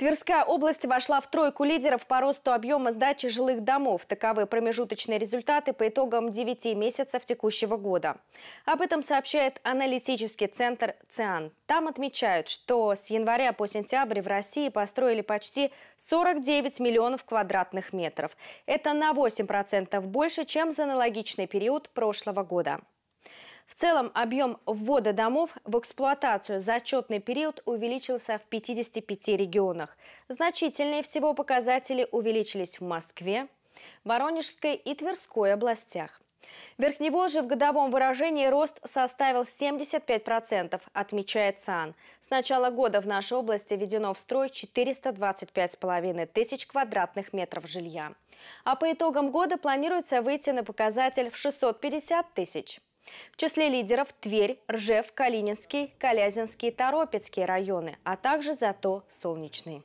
Тверская область вошла в тройку лидеров по росту объема сдачи жилых домов. Таковы промежуточные результаты по итогам 9 месяцев текущего года. Об этом сообщает аналитический центр ЦИАН. Там отмечают, что с января по сентябрь в России построили почти 49 миллионов квадратных метров. Это на 8% больше, чем за аналогичный период прошлого года. В целом объем ввода домов в эксплуатацию за отчетный период увеличился в 55 регионах. Значительнее всего показатели увеличились в Москве, Воронежской и Тверской областях. Верхнего же в годовом выражении рост составил 75%, отмечает ЦАН. С начала года в нашей области введено в строй 425,5 тысяч квадратных метров жилья. А по итогам года планируется выйти на показатель в 650 тысяч. В числе лидеров Тверь, Ржев, Калининский, Калязинский и Торопецкий районы, а также зато Солнечный.